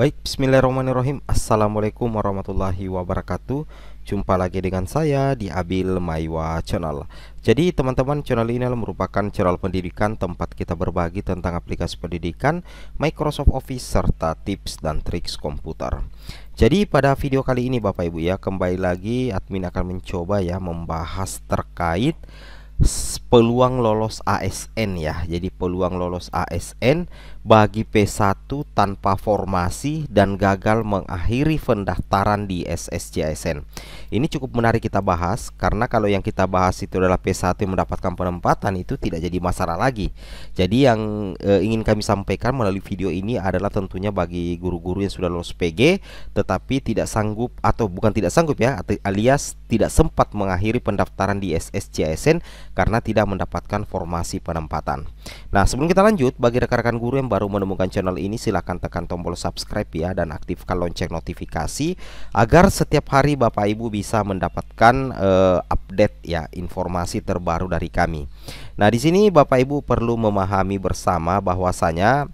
Baik, bismillahirrahmanirrahim Assalamualaikum warahmatullahi wabarakatuh Jumpa lagi dengan saya di Abil Maiwa Channel Jadi teman-teman channel ini merupakan channel pendidikan Tempat kita berbagi tentang aplikasi pendidikan Microsoft Office serta tips dan triks komputer Jadi pada video kali ini Bapak Ibu ya Kembali lagi admin akan mencoba ya Membahas terkait peluang lolos ASN ya. Jadi peluang lolos ASN bagi P1 tanpa formasi dan gagal mengakhiri pendaftaran di SSJSN. Ini cukup menarik kita bahas karena kalau yang kita bahas itu adalah P1 yang mendapatkan penempatan itu tidak jadi masalah lagi. Jadi yang e, ingin kami sampaikan melalui video ini adalah tentunya bagi guru-guru yang sudah lulus PG tetapi tidak sanggup atau bukan tidak sanggup ya alias tidak sempat mengakhiri pendaftaran di SSJSN karena tidak mendapatkan formasi penempatan. Nah, sebelum kita lanjut bagi rekan-rekan guru yang baru menemukan channel ini silahkan tekan tombol subscribe ya dan aktifkan lonceng notifikasi agar setiap hari Bapak Ibu bisa mendapatkan uh, update ya informasi terbaru dari kami. Nah, di sini Bapak Ibu perlu memahami bersama bahwasanya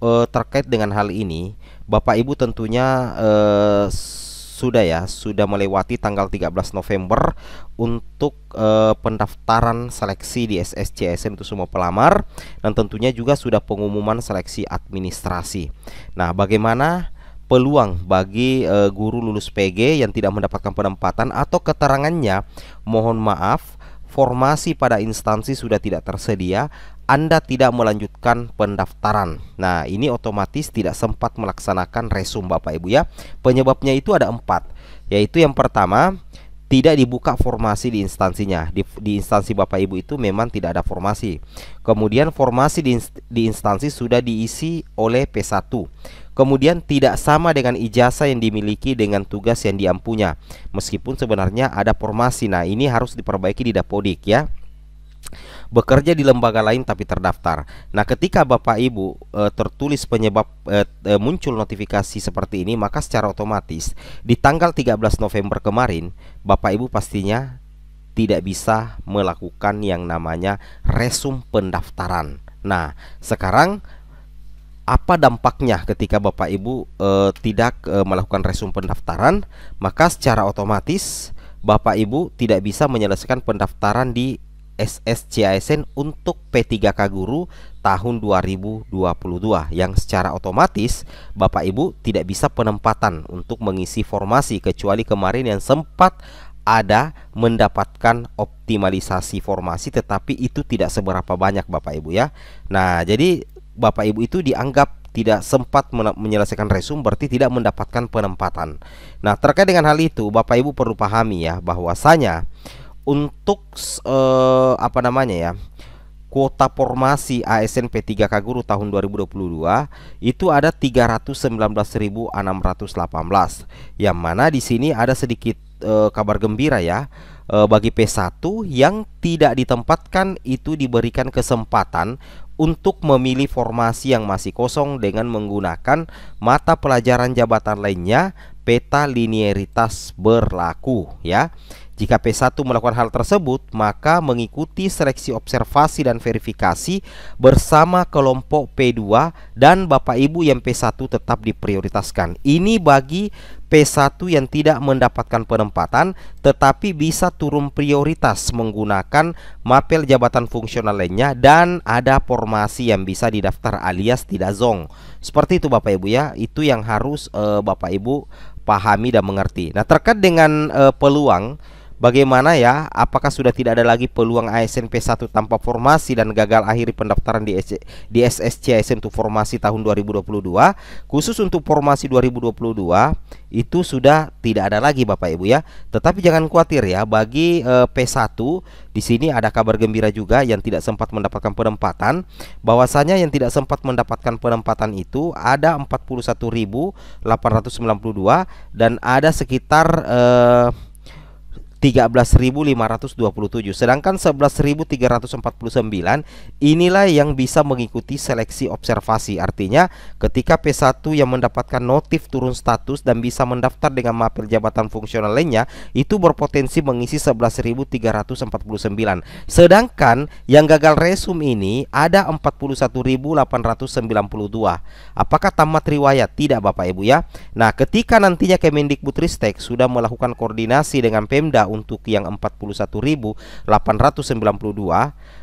uh, terkait dengan hal ini Bapak Ibu tentunya uh, sudah ya sudah melewati tanggal 13 November untuk e, pendaftaran seleksi di SSCSN itu semua pelamar dan tentunya juga sudah pengumuman seleksi administrasi. Nah, bagaimana peluang bagi e, guru lulus PG yang tidak mendapatkan penempatan atau keterangannya mohon maaf formasi pada instansi sudah tidak tersedia anda tidak melanjutkan pendaftaran. Nah, ini otomatis tidak sempat melaksanakan resum Bapak Ibu ya. Penyebabnya itu ada empat, yaitu yang pertama tidak dibuka formasi di instansinya. Di, di instansi Bapak Ibu itu memang tidak ada formasi. Kemudian formasi di, di instansi sudah diisi oleh P1. Kemudian tidak sama dengan ijazah yang dimiliki dengan tugas yang diampunya. Meskipun sebenarnya ada formasi. Nah, ini harus diperbaiki di Dapodik ya bekerja di lembaga lain tapi terdaftar. Nah, ketika Bapak Ibu e, tertulis penyebab e, e, muncul notifikasi seperti ini, maka secara otomatis di tanggal 13 November kemarin, Bapak Ibu pastinya tidak bisa melakukan yang namanya resum pendaftaran. Nah, sekarang apa dampaknya ketika Bapak Ibu e, tidak e, melakukan resum pendaftaran, maka secara otomatis Bapak Ibu tidak bisa menyelesaikan pendaftaran di ASN untuk P3K Guru tahun 2022 yang secara otomatis Bapak Ibu tidak bisa penempatan untuk mengisi formasi kecuali kemarin yang sempat ada mendapatkan optimalisasi formasi tetapi itu tidak seberapa banyak Bapak Ibu ya. Nah, jadi Bapak Ibu itu dianggap tidak sempat menyelesaikan resume berarti tidak mendapatkan penempatan. Nah, terkait dengan hal itu Bapak Ibu perlu pahami ya bahwasanya untuk uh, apa namanya ya kuota formasi ASN P3K Guru tahun 2022 itu ada 319.618 yang mana di sini ada sedikit uh, kabar gembira ya eh, bagi P1 yang tidak ditempatkan itu diberikan kesempatan untuk memilih formasi yang masih kosong dengan menggunakan mata pelajaran jabatan lainnya peta linearitas berlaku ya. Jika P1 melakukan hal tersebut, maka mengikuti seleksi observasi dan verifikasi bersama kelompok P2 dan Bapak Ibu yang P1 tetap diprioritaskan. Ini bagi P1 yang tidak mendapatkan penempatan tetapi bisa turun prioritas menggunakan mapel jabatan fungsional lainnya dan ada formasi informasi yang bisa didaftar alias tidak zong. Seperti itu Bapak Ibu ya, itu yang harus uh, Bapak Ibu pahami dan mengerti. Nah, terkait dengan uh, peluang Bagaimana ya? Apakah sudah tidak ada lagi peluang ASN P1 tanpa formasi dan gagal akhiri pendaftaran di, SC, di SSC ASN untuk formasi tahun 2022? Khusus untuk formasi 2022 itu sudah tidak ada lagi Bapak Ibu ya. Tetapi jangan khawatir ya, bagi e, eh, P1 di sini ada kabar gembira juga yang tidak sempat mendapatkan penempatan. Bahwasanya yang tidak sempat mendapatkan penempatan itu ada 41.892 dan ada sekitar eh, 13.527 sedangkan 11.349 inilah yang bisa mengikuti seleksi observasi artinya ketika P1 yang mendapatkan notif turun status dan bisa mendaftar dengan mapel jabatan fungsional lainnya itu berpotensi mengisi 11.349 sedangkan yang gagal resum ini ada 41.892 apakah tamat riwayat tidak Bapak Ibu ya Nah ketika nantinya Kemendikbudristek sudah melakukan koordinasi dengan Pemda untuk yang 41.892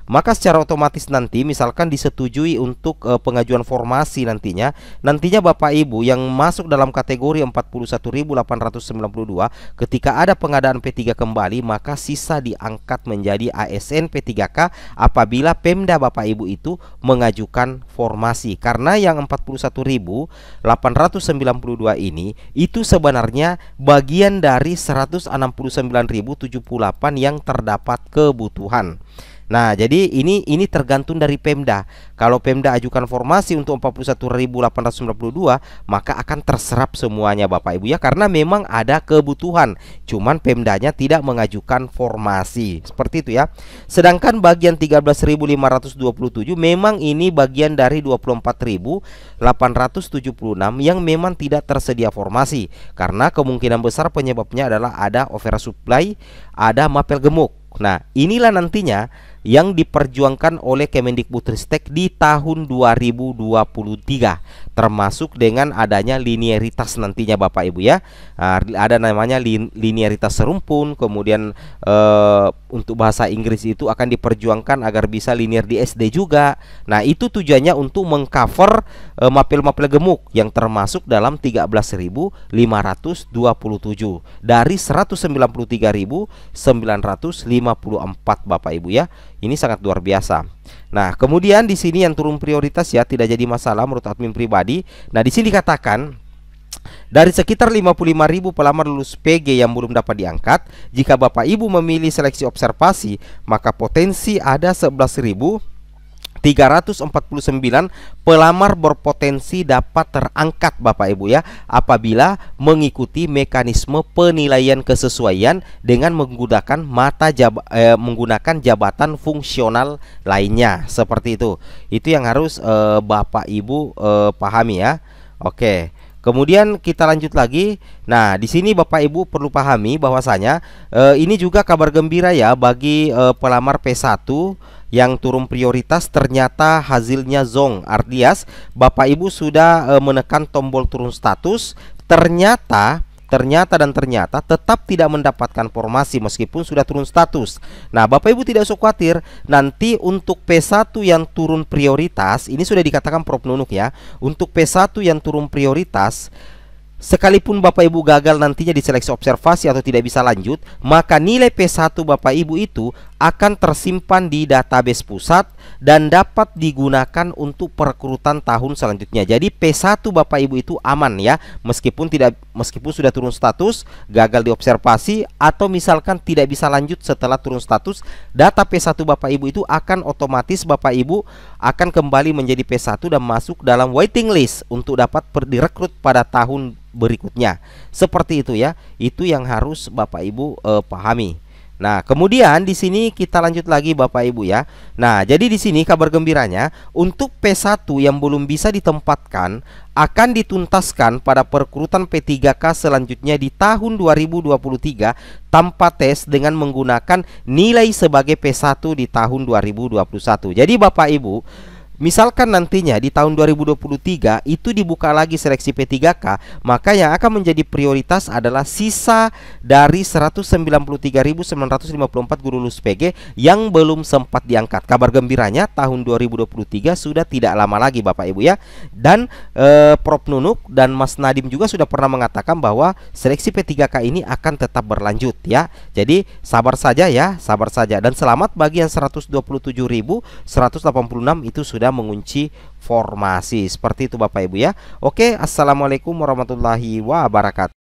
maka secara otomatis nanti misalkan disetujui untuk e, pengajuan formasi nantinya nantinya Bapak Ibu yang masuk dalam kategori 41.892 ketika ada pengadaan P3 kembali maka sisa diangkat menjadi ASN P3K apabila Pemda Bapak Ibu itu mengajukan formasi karena yang 41.892 ini itu sebenarnya bagian dari 169.078 yang terdapat kebutuhan Nah, jadi ini ini tergantung dari Pemda. Kalau Pemda ajukan formasi untuk 41.892, maka akan terserap semuanya Bapak Ibu ya karena memang ada kebutuhan. Cuman Pemdanya tidak mengajukan formasi. Seperti itu ya. Sedangkan bagian 13.527 memang ini bagian dari 24.876 yang memang tidak tersedia formasi karena kemungkinan besar penyebabnya adalah ada over supply ada mapel gemuk. Nah, inilah nantinya yang diperjuangkan oleh Kemendikbudristek di tahun 2023 termasuk dengan adanya linearitas nantinya Bapak Ibu ya ah, ada namanya linearitas serumpun kemudian e, untuk bahasa Inggris itu akan diperjuangkan agar bisa linear di SD juga nah itu tujuannya untuk mengcover eh, mapel-mapel gemuk yang termasuk dalam 13.527 dari 193.954 Bapak Ibu ya ini sangat luar biasa. Nah, kemudian di sini yang turun prioritas ya tidak jadi masalah menurut admin pribadi. Nah, di sini dikatakan dari sekitar 55.000 pelamar lulus PG yang belum dapat diangkat, jika Bapak Ibu memilih seleksi observasi, maka potensi ada 11.000 349 pelamar berpotensi dapat terangkat Bapak Ibu ya apabila mengikuti mekanisme penilaian kesesuaian dengan menggunakan mata jab eh, menggunakan jabatan fungsional lainnya seperti itu. Itu yang harus eh, Bapak Ibu eh, pahami ya. Oke. Kemudian kita lanjut lagi. Nah, di sini Bapak Ibu perlu pahami bahwasanya eh, ini juga kabar gembira ya bagi eh, pelamar P1 yang turun prioritas ternyata hasilnya zong artias Bapak Ibu sudah e, menekan tombol turun status ternyata ternyata dan ternyata tetap tidak mendapatkan formasi meskipun sudah turun status. Nah, Bapak Ibu tidak usah khawatir, nanti untuk P1 yang turun prioritas, ini sudah dikatakan Prof Nunuk ya, untuk P1 yang turun prioritas Sekalipun Bapak Ibu gagal nantinya di seleksi observasi atau tidak bisa lanjut, maka nilai P1 Bapak Ibu itu akan tersimpan di database pusat dan dapat digunakan untuk perekrutan tahun selanjutnya. Jadi P1 Bapak Ibu itu aman ya, meskipun tidak meskipun sudah turun status, gagal di observasi atau misalkan tidak bisa lanjut setelah turun status, data P1 Bapak Ibu itu akan otomatis Bapak Ibu akan kembali menjadi P1 dan masuk dalam waiting list untuk dapat direkrut pada tahun berikutnya. Seperti itu ya. Itu yang harus Bapak Ibu eh, pahami. Nah, kemudian di sini kita lanjut lagi Bapak Ibu ya. Nah, jadi di sini kabar gembiranya untuk P1 yang belum bisa ditempatkan akan dituntaskan pada perkurutan P3K selanjutnya di tahun 2023 tanpa tes dengan menggunakan nilai sebagai P1 di tahun 2021. Jadi Bapak Ibu, Misalkan nantinya di tahun 2023 itu dibuka lagi seleksi P3K, maka yang akan menjadi prioritas adalah sisa dari 193.954 guru lulus PG yang belum sempat diangkat. Kabar gembiranya tahun 2023 sudah tidak lama lagi Bapak Ibu ya. Dan eh, Prof Nunuk dan Mas Nadim juga sudah pernah mengatakan bahwa seleksi P3K ini akan tetap berlanjut ya. Jadi sabar saja ya, sabar saja dan selamat bagi yang 127.186 itu sudah sudah mengunci formasi. Seperti itu Bapak Ibu ya. Oke, Assalamualaikum warahmatullahi wabarakatuh.